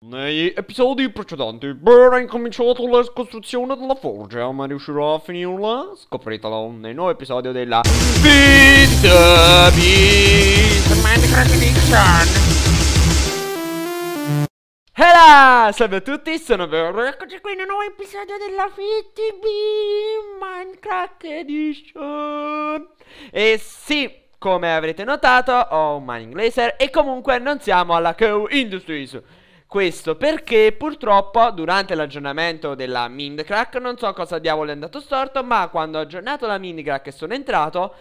Negli episodi precedenti, Bera ha incominciato la costruzione della forge, ma riuscirò a finirla? Scopritelo nel nuovo episodio della Vista Beast Minecraft Diction Hello, salve a tutti, sono Vero eccoci qui nel nuovo episodio della VTB Minecraft Edition E sì, come avrete notato, ho un Mining Laser e comunque non siamo alla Co Industries questo perché purtroppo durante l'aggiornamento della Mindcrack non so cosa diavolo è andato storto, ma quando ho aggiornato la Mindcrack e sono entrato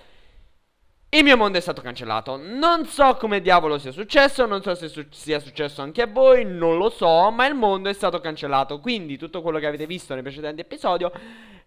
il mio mondo è stato cancellato. Non so come diavolo sia successo, non so se su sia successo anche a voi, non lo so, ma il mondo è stato cancellato. Quindi tutto quello che avete visto nel precedente episodio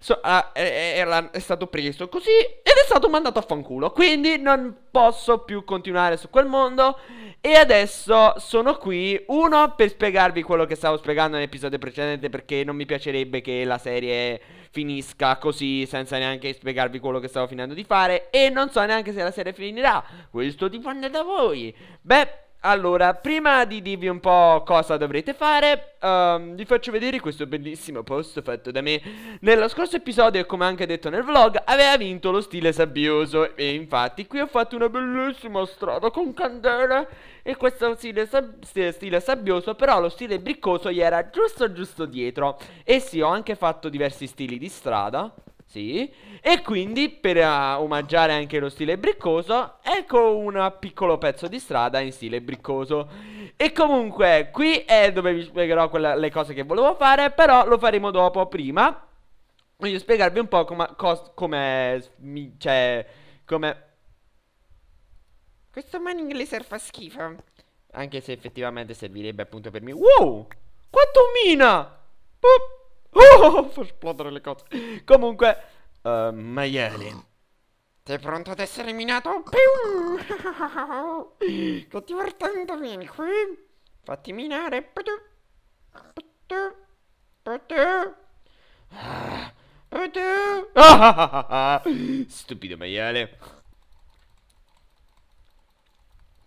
so, ah, era, è stato preso così ed è stato mandato a fanculo. Quindi non posso più continuare su quel mondo. E adesso sono qui, uno, per spiegarvi quello che stavo spiegando nell'episodio precedente, perché non mi piacerebbe che la serie finisca così senza neanche spiegarvi quello che stavo finendo di fare. E non so neanche se la serie finirà. Questo dipende da voi. Beh... Allora, prima di dirvi un po' cosa dovrete fare, um, vi faccio vedere questo bellissimo posto fatto da me. Nello scorso episodio, come anche detto nel vlog, aveva vinto lo stile sabbioso. E infatti qui ho fatto una bellissima strada con candela. E questo stile, sab stile sabbioso, però lo stile briccoso gli era giusto giusto dietro. E sì, ho anche fatto diversi stili di strada. Sì. E quindi, per uh, omaggiare anche lo stile briccoso, ecco un piccolo pezzo di strada in stile briccoso. E comunque, qui è dove vi spiegherò quella, le cose che volevo fare, però lo faremo dopo. Prima, voglio spiegarvi un po' come... come... cioè... come... Questo manning laser fa schifo. Anche se effettivamente servirebbe appunto per me. Wow! Quanto mina! Pup! Oh, fa esplodere le cose. Comunque, uh, ehm, maiali. Sei pronto ad essere minato? che divertente, vieni qui. Fatti minare. Stupido maiale.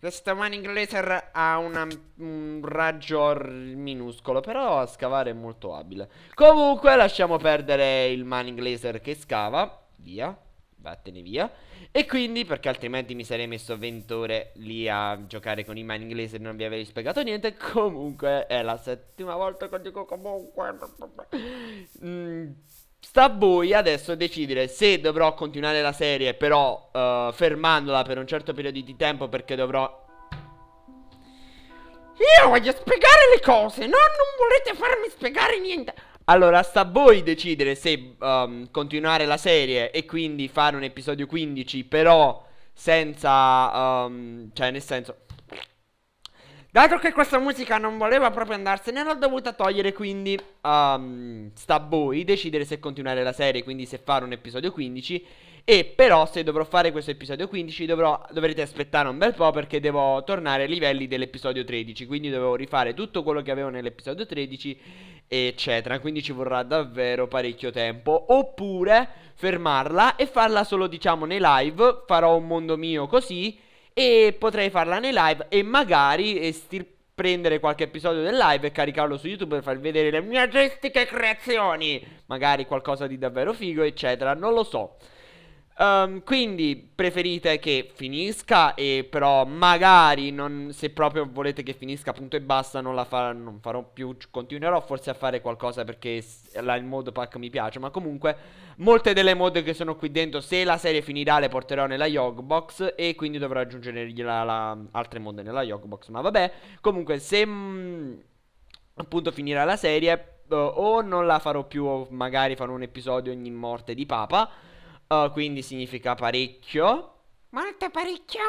Questa mining laser ha una, un raggio minuscolo, però a scavare è molto abile. Comunque lasciamo perdere il mining laser che scava. Via, vattene via. E quindi, perché altrimenti mi sarei messo 20 ore lì a giocare con i mining laser e non vi avrei spiegato niente. Comunque è la settima volta che dico comunque... Mm. Sta a voi adesso decidere se dovrò continuare la serie però uh, fermandola per un certo periodo di tempo perché dovrò... Io voglio spiegare le cose, no? Non volete farmi spiegare niente. Allora, sta a voi decidere se um, continuare la serie e quindi fare un episodio 15 però senza... Um, cioè nel senso... Dato che questa musica non voleva proprio andarsene, l'ho dovuta togliere quindi um, sta a voi decidere se continuare la serie, quindi se fare un episodio 15. E però se dovrò fare questo episodio 15 dovrò, dovrete aspettare un bel po' perché devo tornare ai livelli dell'episodio 13, quindi dovevo rifare tutto quello che avevo nell'episodio 13, eccetera. Quindi ci vorrà davvero parecchio tempo. Oppure fermarla e farla solo diciamo nei live, farò un mondo mio così e potrei farla nei live e magari estirpare prendere qualche episodio del live e caricarlo su YouTube per far vedere le mie gestiche creazioni. Magari qualcosa di davvero figo, eccetera. Non lo so. Um, quindi preferite che finisca e però magari non, se proprio volete che finisca punto e basta non la far, non farò più, continuerò forse a fare qualcosa perché la, il mod pack mi piace, ma comunque molte delle mod che sono qui dentro se la serie finirà le porterò nella Yogbox e quindi dovrò aggiungere la, la, altre mod nella Yogbox, ma vabbè, comunque se mh, mm, appunto finirà la serie eh, o non la farò più o magari farò un episodio ogni morte di Papa uh, quindi significa parecchio. Molto parecchio.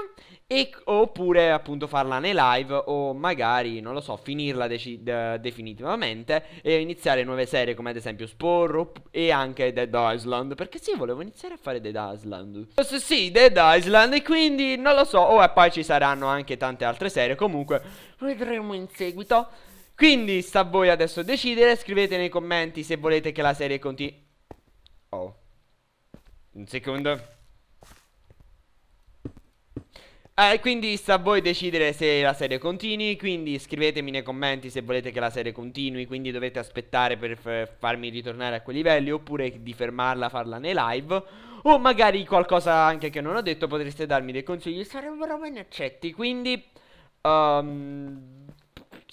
E, oppure appunto farla nei live o magari, non lo so, finirla de definitivamente e iniziare nuove serie come ad esempio Sporro e anche Dead Island. Perché sì, volevo iniziare a fare Dead Island. Eh, sì, sì, Dead Island e quindi non lo so. Oh, e poi ci saranno anche tante altre serie. Comunque, vedremo in seguito. Quindi sta a voi adesso decidere. Scrivete nei commenti se volete che la serie continui. Oh. Un secondo. Eh, quindi sta a voi decidere se la serie continui, quindi scrivetemi nei commenti se volete che la serie continui, quindi dovete aspettare per farmi ritornare a quei livelli, oppure di fermarla, farla nei live, o magari qualcosa anche che non ho detto, potreste darmi dei consigli, sarebbero veramente accetti, quindi... Um,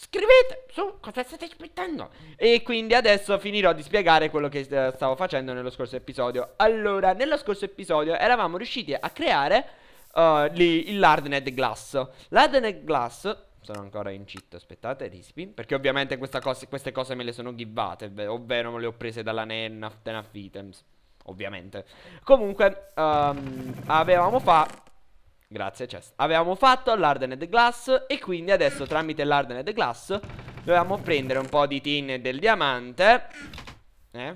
Scrivete su cosa state aspettando. E quindi adesso finirò di spiegare quello che eh, stavo facendo nello scorso episodio. Allora, nello scorso episodio eravamo riusciti a creare uh, eh, li, il Lardnet Glass. Lardnet Glass sono ancora in cheat, aspettate, rispi. Perché ovviamente cosa, queste cose me le sono givate, ovvero me le ho prese dalla Nenna, Tenaf Items. Ovviamente. Comunque, um, avevamo fatto Grazie, Chess. Avevamo fatto l'Arden and Glass e quindi adesso tramite l'Arden and Glass dovevamo prendere un po' di tin del diamante eh,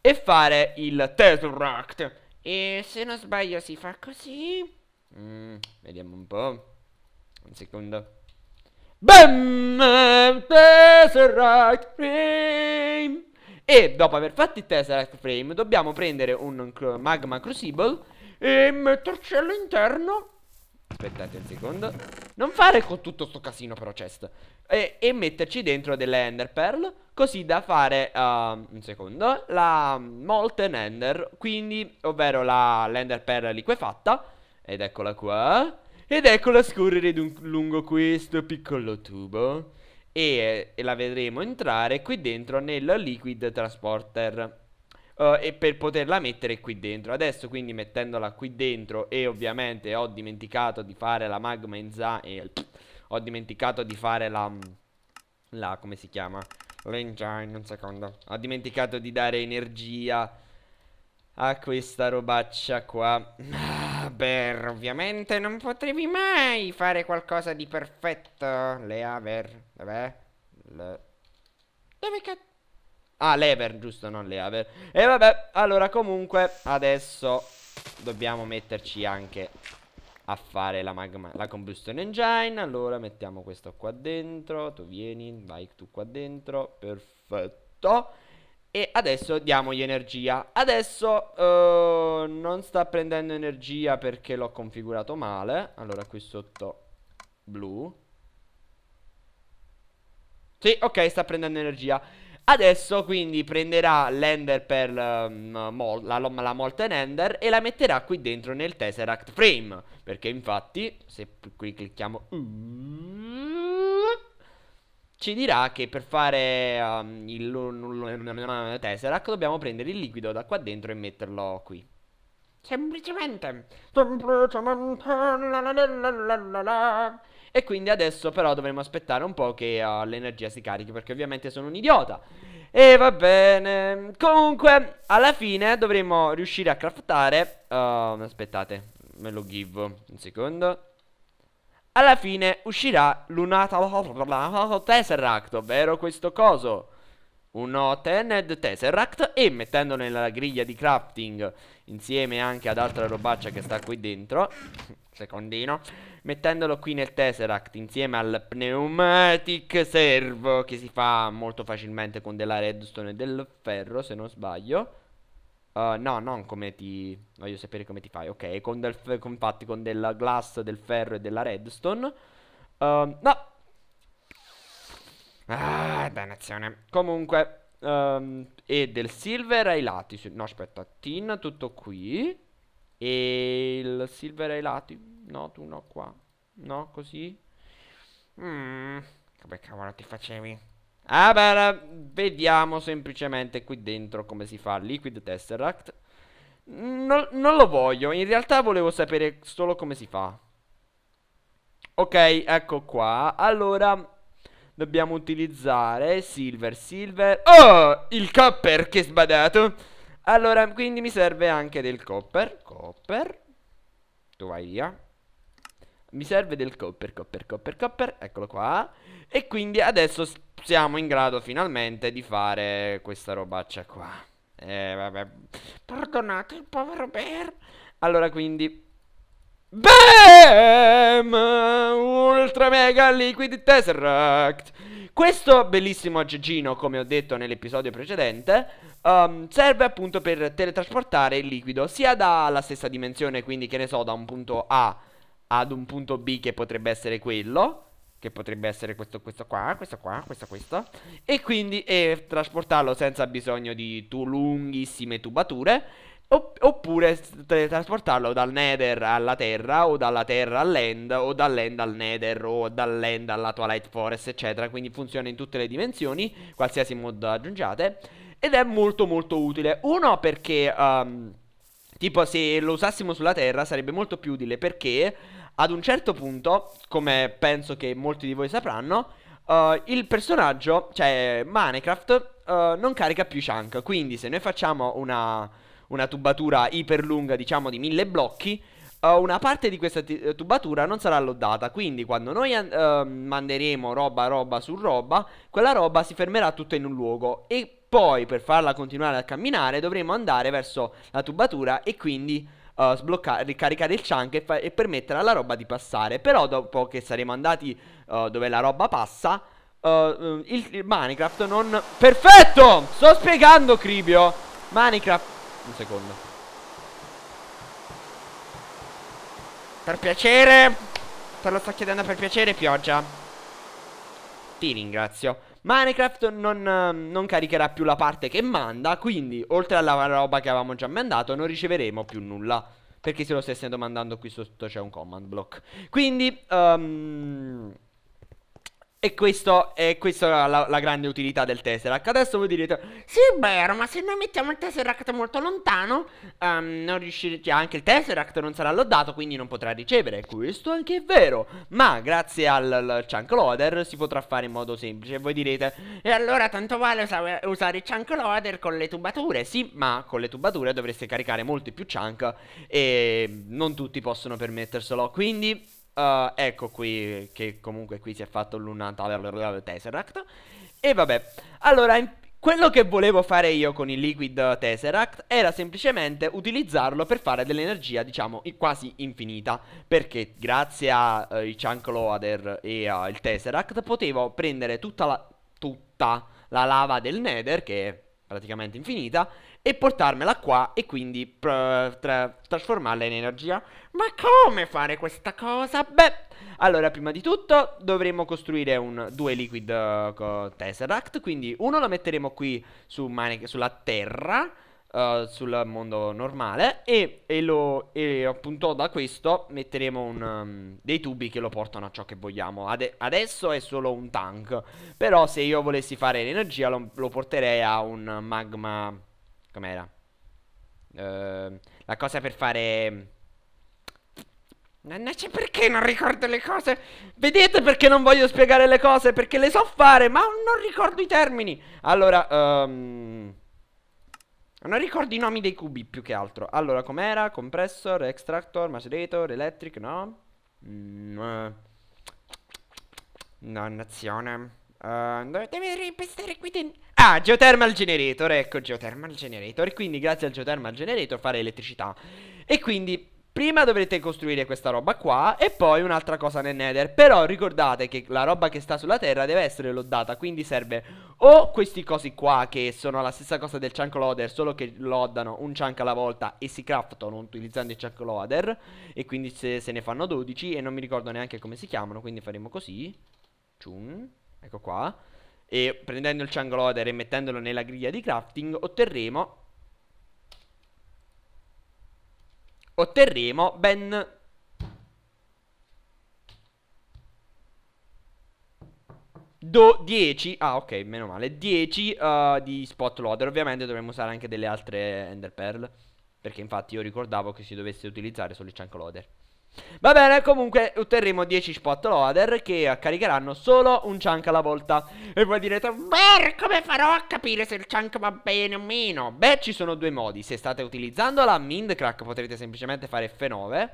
e fare il Tesseract. E se non sbaglio si fa così. Mm, vediamo un po'. Un secondo. Bam! Tesseract Frame! E dopo aver fatto il Tesseract Frame dobbiamo prendere un Magma Crucible e metterci all'interno Aspettate un secondo. Non fare con tutto sto casino però chest. E, e metterci dentro delle ender pearl. Così da fare, uh, un secondo, la molten ender. Quindi, ovvero la, l'ender pearl liquefatta. Ed eccola qua. Ed eccola scorrere lungo questo piccolo tubo. E, e la vedremo entrare qui dentro nel liquid transporter. Uh, e per poterla mettere qui dentro. Adesso quindi mettendola qui dentro e ovviamente ho dimenticato di fare la magma in za e pff, ho dimenticato di fare la mm, la come si chiama? L'engine, un secondo. Ho dimenticato di dare energia a questa robaccia qua. Ah, ovviamente non potevi mai fare qualcosa di perfetto. Le aver, dov'è? Le... Dove cazzo? Ah, lever, giusto, non lever. E vabbè, allora comunque adesso dobbiamo metterci anche a fare la, magma, la combustion engine. Allora mettiamo questo qua dentro. Tu vieni, vai tu qua dentro. Perfetto. E adesso diamogli energia. Adesso uh, non sta prendendo energia perché l'ho configurato male. Allora qui sotto blu. Sì, ok, sta prendendo energia. Adesso quindi prenderà l'ender per um, la, la Molten Ender e la metterà qui dentro nel Tesseract Frame. Perché infatti, se qui clicchiamo... Ci dirà che per fare um, il Tesseract dobbiamo prendere il liquido da qua dentro e metterlo qui. Semplicemente. Semplicemente. E quindi adesso però dovremo aspettare un po' che uh, l'energia si carichi perché ovviamente sono un idiota. E va bene. Comunque, alla fine dovremo riuscire a craftare... Uh, aspettate, me lo give un secondo. Alla fine uscirà l'unata Tesseract, ovvero questo coso. Un Tened Tesseract e mettendolo nella griglia di crafting insieme anche ad altra robaccia che sta qui dentro secondino, mettendolo qui nel Tesseract insieme al Pneumatic Servo che si fa molto facilmente con della redstone e del ferro se non sbaglio. Uh, no, non come ti... voglio sapere come ti fai, ok, con del f... con, infatti con della glass, del ferro e della redstone. Uh, no! Ah, dannazione. Comunque, um, e del silver ai lati, no aspetta, tin tutto qui. E il silver ai lati? No, tu no qua. No, così. Mm, come cavolo ti facevi? Ah beh, vediamo semplicemente qui dentro come si fa Liquid Tesseract. No, non lo voglio, in realtà volevo sapere solo come si fa. Ok, ecco qua. Allora, dobbiamo utilizzare Silver, Silver... Oh, il copper, che sbadato! Allora, quindi mi serve anche del copper. Copper. Tu vai via. Mi serve del copper, copper, copper, copper. Eccolo qua. E quindi adesso siamo in grado finalmente di fare questa robaccia qua. Eh, vabbè. Perdonate il povero Bear. Allora, quindi... BAM! Ultra Mega Liquid Tesseract! Questo bellissimo aggeggino, come ho detto nell'episodio precedente, um, serve appunto per teletrasportare il liquido sia dalla stessa dimensione, quindi che ne so, da un punto A ad un punto B che potrebbe essere quello, che potrebbe essere questo, questo qua, questo qua, questo, questo, e quindi e eh, trasportarlo senza bisogno di tu lunghissime tubature oppure teletrasportarlo dal Nether alla Terra o dalla Terra all'End o dall'End al Nether o dall'End alla Twilight Forest eccetera quindi funziona in tutte le dimensioni qualsiasi mod aggiungiate ed è molto molto utile uno perché um, tipo se lo usassimo sulla Terra sarebbe molto più utile perché ad un certo punto come penso che molti di voi sapranno uh, il personaggio cioè Minecraft uh, non carica più chunk quindi se noi facciamo una una tubatura iperlunga, diciamo di mille blocchi, eh, una parte di questa tubatura non sarà loddata. Quindi, quando noi uh, manderemo roba, roba su roba, quella roba si fermerà tutta in un luogo. E poi, per farla continuare a camminare, dovremo andare verso la tubatura e quindi. Uh, eh, sbloccare, ricaricare il chunk e, e, permettere alla roba di passare. Però dopo che saremo andati uh, dove la roba passa, il-, il Minecraft non... Perfetto! Sto spiegando, Cribio! Minecraft un secondo. Per piacere. Te lo sto chiedendo per piacere, pioggia. Ti ringrazio. Minecraft non, ehm, non, caricherà più la parte che manda, quindi oltre alla roba che avevamo già mandato non riceveremo più nulla. Perché se lo stessi mandando qui sotto c'è un command block. Quindi... Um, e questo è, questa la, la, grande utilità del Tesseract. Adesso voi direte, sì vero, ma se noi mettiamo il Tesseract molto lontano, um, non riuscirete, cioè, anche il Tesseract non sarà lodato, quindi non potrà ricevere. Questo anche è vero, ma grazie al, al Chunk Loader si potrà fare in modo semplice. Voi direte, e allora tanto vale usa usare il Chunk Loader con le tubature? Sì, ma con le tubature dovreste caricare molti più chunk e non tutti possono permetterselo, quindi... Uh, ecco qui che comunque qui si è fatto l'1 Tesseract. E vabbè, allora quello che volevo fare io con il Liquid Tesseract era semplicemente utilizzarlo per fare dell'energia, diciamo, quasi infinita. Perché grazie ai eh, uh, Chunk Loader e al uh, Tesseract potevo prendere tutta la, tutta la lava del Nether, che è praticamente infinita, e portarmela qua e quindi pr- tra- trasformarla in energia. Ma come fare questa cosa? Beh, allora prima di tutto dovremo costruire un, due liquid uh, Tesseract, quindi uno lo metteremo qui su mani- sulla terra. Uh, sul mondo normale e, e, lo, e, appunto da questo metteremo un, um, dei tubi che lo portano a ciò che vogliamo Ade- adesso è solo un tank però se io volessi fare l'energia lo, lo porterei a un magma Com'era? Uh, la cosa per fare... Mm, Mannaggia, perché non ricordo le cose? Vedete perché non voglio spiegare le cose? Perché le so fare, ma non ricordo i termini. Allora, um... Non ricordo i nomi dei cubi più che altro. Allora, com'era? Compressor, extractor, macerator, electric, no? Mm, eh. Dannazione. Uh, ehm, dovete ripestare qui dentro. Ah, Geothermal Generator, ecco Geothermal Generator. E quindi grazie al Geothermal Generator fare elettricità. E quindi Prima dovrete costruire questa roba qua e poi un'altra cosa nel nether Però ricordate che la roba che sta sulla terra deve essere loddata Quindi serve o questi cosi qua che sono la stessa cosa del chunk loader Solo che loddano un chunk alla volta e si craftano utilizzando il chunk loader E quindi se, se ne fanno 12 e non mi ricordo neanche come si chiamano Quindi faremo così Cium, ecco qua e prendendo il chunk loader e mettendolo nella griglia di crafting otterremo otterremo ben Do 10, ah ok, meno male, 10 uh, eh, di spot loader, ovviamente dovremmo usare anche delle altre ender pearl, perché infatti io ricordavo che si dovesse utilizzare solo il chunk loader. Va bene, comunque otterremo 10 spot loader che caricheranno solo un chunk alla volta. E voi direte, Mer, come farò a capire se il chunk va bene o meno? Beh, ci sono due modi. Se state utilizzando la Mindcrack potrete semplicemente fare F9.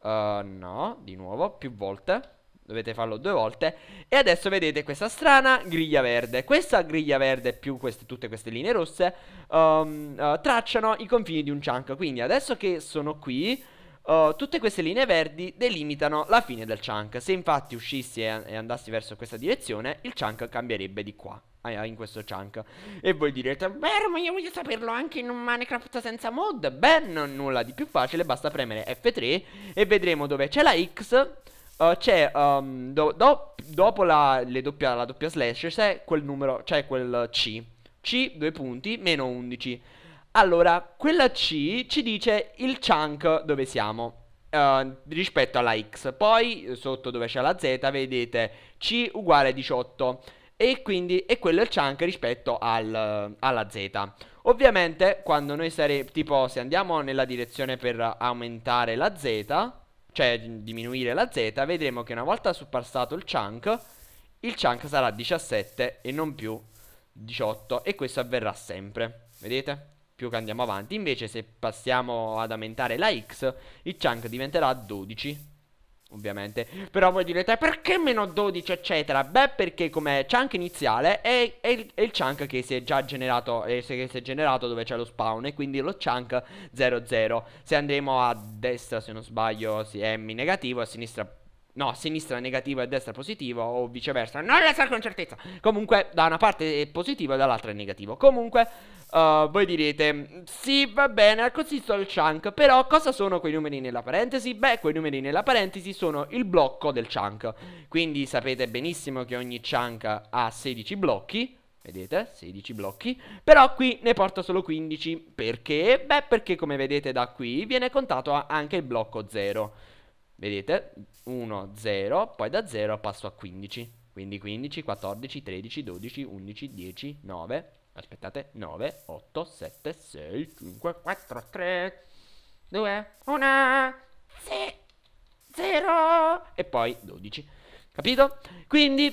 Uh, eh, no, di nuovo, più volte. Dovete farlo due volte. E adesso vedete questa strana griglia verde. Questa griglia verde più queste, tutte queste linee rosse um, uh, tracciano i confini di un chunk. Quindi adesso che sono qui... Uh, tutte queste linee verdi delimitano la fine del chunk. Se infatti uscissi e, andassi verso questa direzione, il chunk cambierebbe di qua. in questo chunk. E voi direte, beh, ma io voglio saperlo anche in un Minecraft senza mod. Beh, non nulla di più facile, basta premere F3 e vedremo dove c'è la X. Uh, c'è um, do, do, dopo la, doppia, la doppia slash c'è quel numero, c'è quel C. C, due punti, meno 11. Allora, quella C ci dice il chunk dove siamo. Uh, rispetto alla x poi sotto dove c'è la z vedete c uguale 18 e quindi è quello il chunk rispetto al, alla z ovviamente quando noi saremo tipo se andiamo nella direzione per aumentare la z cioè diminuire la z vedremo che una volta surpassato il chunk il chunk sarà 17 e non più 18 e questo avverrà sempre vedete più che andiamo avanti. Invece se passiamo ad aumentare la X, il chunk diventerà 12. Ovviamente, però voi direte perché meno 12 eccetera? Beh, perché come chunk iniziale è, è, il, è il, chunk che si è già generato, è, eh, che si è generato dove c'è lo spawn e quindi lo chunk 00. Se andremo a destra, se non sbaglio, si è M negativo, a sinistra no, sinistra negativa e destra positiva o viceversa. Non lo so con certezza. Comunque, da una parte è positivo e dall'altra è negativo. Comunque, uh, voi direte, sì, va bene, ha consisto il chunk, però cosa sono quei numeri nella parentesi? Beh, quei numeri nella parentesi sono il blocco del chunk. Quindi sapete benissimo che ogni chunk ha 16 blocchi. Vedete? 16 blocchi. Però qui ne porta solo 15. Perché? Beh, perché come vedete da qui viene contato anche il blocco 0. Vedete? 1, 0, poi da 0 passo a 15. Quindi 15, 14, 13, 12, 11, 10, 9. Aspettate, 9, 8, 7, 6, 5, 4, 3, 2, 1, 6, 0 e poi 12. Capito? Quindi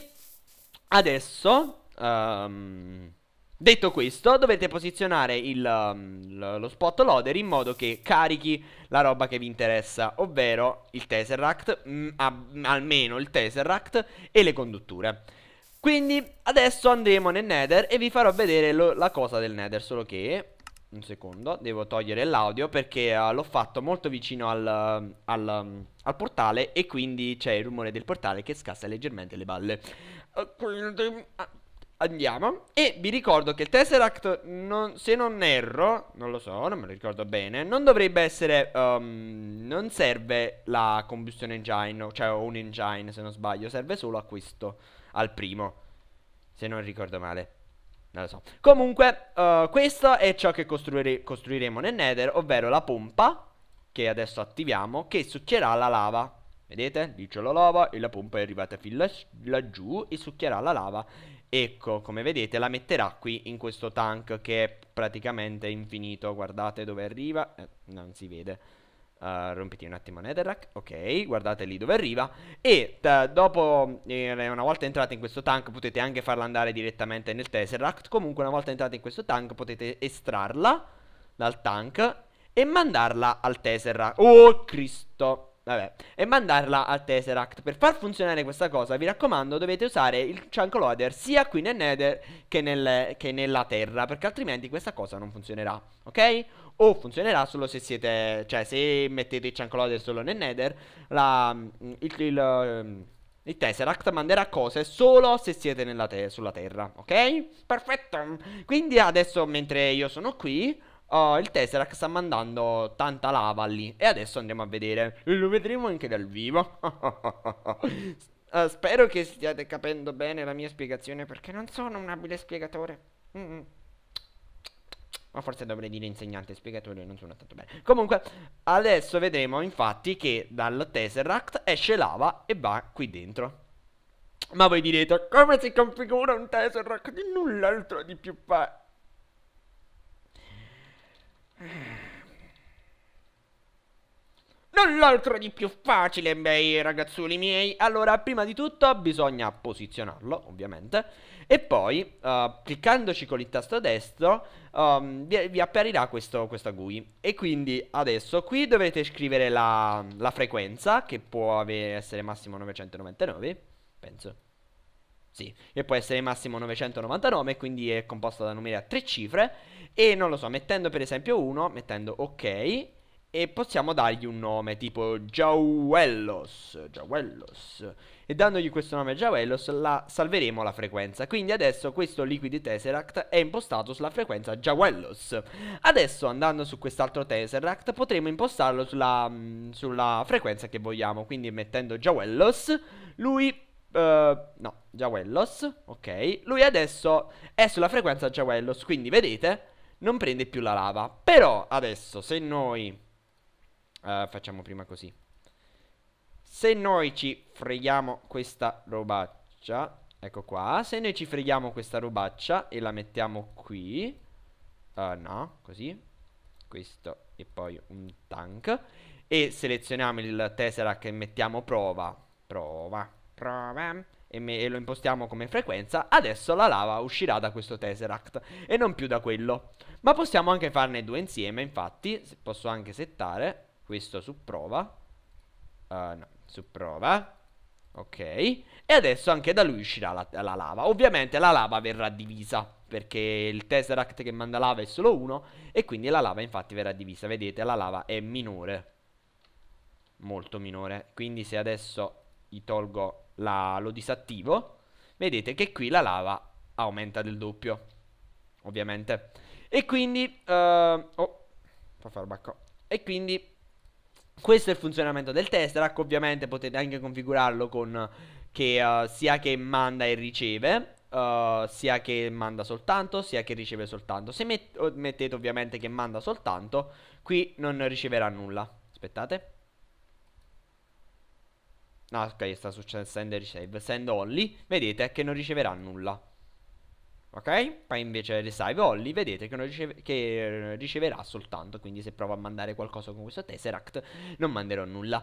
adesso... Um, Detto questo, dovete posizionare il, um, lo spot loader in modo che carichi la roba che vi interessa, ovvero il Tesseract, mm, almeno il Tesseract e le condutture. Quindi adesso andremo nel Nether e vi farò vedere lo, la cosa del Nether, solo che... Un secondo, devo togliere l'audio perché uh, l'ho fatto molto vicino al, al, um, al portale e quindi c'è il rumore del portale che scassa leggermente le balle. Uh, Andiamo. E vi ricordo che il Tesseract, non, se non erro, non lo so, non me lo ricordo bene, non dovrebbe essere... Um, non serve la combustione engine, cioè un engine se non sbaglio, serve solo a questo, al primo, se non ricordo male. Non lo so. Comunque, uh, questo è ciò che costruire, costruiremo nel Nether, ovvero la pompa, che adesso attiviamo, che succhierà la lava. Vedete? Lì c'è la lava e la pompa è arrivata fin laggiù e succhierà la lava Ecco, come vedete, la metterà qui in questo tank che è praticamente infinito. Guardate dove arriva. Eh, non si vede. Uh, rompiti un attimo Netherrack, ok, guardate lì dove arriva e dopo, eh, una volta entrate in questo tank potete anche farla andare direttamente nel Tesseract, comunque una volta entrate in questo tank potete estrarla dal tank e mandarla al Tesseract, oh Cristo, Vabbè, e mandarla al Tesseract. Per far funzionare questa cosa, vi raccomando, dovete usare il Chunk Loader sia qui nel Nether che, nel, che nella Terra, perché altrimenti questa cosa non funzionerà, ok? O funzionerà solo se siete, cioè se mettete il Chunk Loader solo nel Nether, la, il, il, ehm, il Tesseract manderà cose solo se siete te sulla Terra, ok? Perfetto! Quindi adesso, mentre io sono qui... Oh, il Tesseract sta mandando tanta lava lì. E adesso andiamo a vedere. Lo vedremo anche dal vivo. uh, spero che stiate capendo bene la mia spiegazione perché non sono un abile spiegatore. Mm -mm. Ma forse dovrei dire insegnante spiegatore, non sono tanto bene. Comunque, adesso vedremo infatti che dal Tesseract esce lava e va qui dentro. Ma voi direte, come si configura un Tesseract di null'altro di più facile? Non l'altro di più facile, bei ragazzoli miei. Allora, prima di tutto bisogna posizionarlo, ovviamente. E poi, uh, cliccandoci con il tasto destro, um, vi, vi, apparirà questo, questa GUI. E quindi adesso qui dovete scrivere la, la frequenza, che può avere, essere massimo 999, penso. Sì, che può essere massimo 999, quindi è composta da numeri a tre cifre. E non lo so, mettendo per esempio 1, mettendo ok, e possiamo dargli un nome tipo Jawellos, Jawellos. E dandogli questo nome Jawellos la salveremo la frequenza. Quindi adesso questo Liquid Tesseract è impostato sulla frequenza Jawellos. Adesso andando su quest'altro Tesseract potremo impostarlo sulla, mm, sulla frequenza che vogliamo. Quindi mettendo Jawellos lui eh, no, Jawellos, ok. Lui adesso è sulla frequenza Jawellos, quindi vedete, non prende più la lava. Però adesso, se noi... Uh, facciamo prima così. Se noi ci freghiamo questa robaccia, ecco qua, se noi ci freghiamo questa robaccia e la mettiamo qui, uh, no, così, questo e poi un tank, e selezioniamo il Tesseract e mettiamo prova, prova, e, me- e lo impostiamo come frequenza, adesso la lava uscirà da questo Tesseract e non più da quello. Ma possiamo anche farne due insieme, infatti, posso anche settare questo su prova. Uh, no, su prova. Ok. E adesso anche da lui uscirà la, la, lava. Ovviamente la lava verrà divisa. Perché il Tesseract che manda lava è solo uno. E quindi la lava infatti verrà divisa. Vedete, la lava è minore. Molto minore. Quindi se adesso gli tolgo la, lo disattivo, vedete che qui la lava aumenta del doppio, ovviamente. E quindi... Uh, oh, fa fare bacco. E quindi... Questo è il funzionamento del test rack, ovviamente potete anche configurarlo con che uh, sia che manda e riceve, uh, sia che manda soltanto, sia che riceve soltanto. Se met mettete ovviamente che manda soltanto, qui non riceverà nulla. Aspettate. No, ok, sta succedendo send e receive. Send only, vedete che non riceverà nulla. Ok? Poi invece receive only, vedete che, riceve, che riceverà soltanto. Quindi se provo a mandare qualcosa con questo Tesseract, non manderò nulla.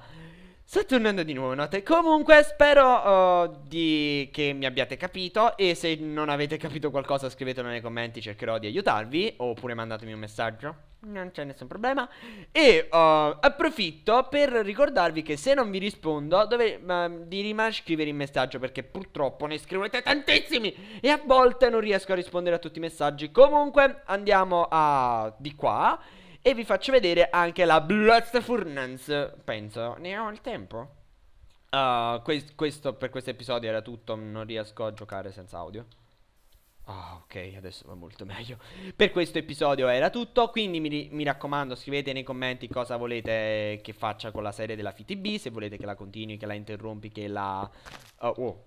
Sto tornando di nuovo, note. Comunque, spero uh, di... che mi abbiate capito. E se non avete capito qualcosa, scrivetelo nei commenti, cercherò di aiutarvi. Oppure mandatemi un messaggio. Non c'è nessun problema. E uh, approfitto per ricordarvi che se non vi rispondo, dove, uh, di rimane scrivere il messaggio. Perché purtroppo ne scrivete tantissimi. E a volte non riesco a rispondere a tutti i messaggi. Comunque, andiamo a... di qua. E vi faccio vedere anche la Bloodfurnance, penso. Ne ho il tempo? Uh, quest questo per questo episodio era tutto, non riesco a giocare senza audio. Ah, oh, ok, adesso va molto meglio. Per questo episodio era tutto, quindi mi, mi, raccomando scrivete nei commenti cosa volete che faccia con la serie della FTB, se volete che la continui, che la interrompi, che la... Uh, oh,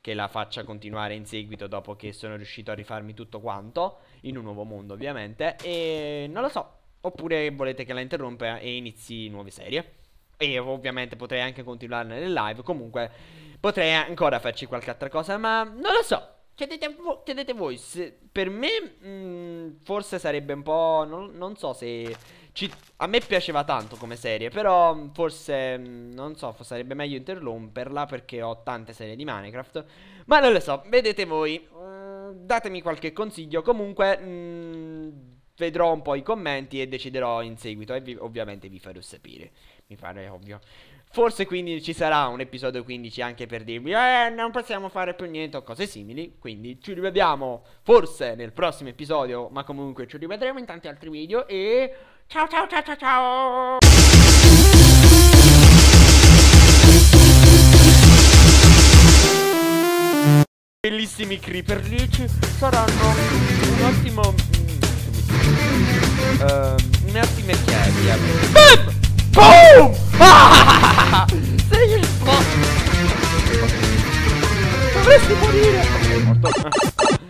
che la faccia continuare in seguito dopo che sono riuscito a rifarmi tutto quanto, in un nuovo mondo ovviamente, e non lo so, oppure volete che la interrompa e inizi nuove serie. E ovviamente potrei anche continuare nelle live, comunque potrei ancora farci qualche altra cosa, ma non lo so. Chiedete, vo- chiedete voi, se, per me mh, mm, forse sarebbe un po'... Non, non so se... Ci, a me piaceva tanto come serie, però forse, mm, non so, sarebbe meglio interromperla perché ho tante serie di Minecraft. Ma non lo so, vedete voi. Mm, datemi qualche consiglio. Comunque, mh, vedrò un po' i commenti e deciderò in seguito e vi, ovviamente vi farò sapere. Mi pare ovvio. Forse quindi ci sarà un episodio 15 anche per dirvi eh non possiamo fare più niente o cose simili, quindi ci rivediamo forse nel prossimo episodio, ma comunque ci rivedremo in tanti altri video e ciao ciao ciao ciao ciao! Bellissimi creeper lì ci saranno un ottimo Uh, não é assim que é, que é. BAM! BOOM! Ah! Seja de Parece que morrer! Morto.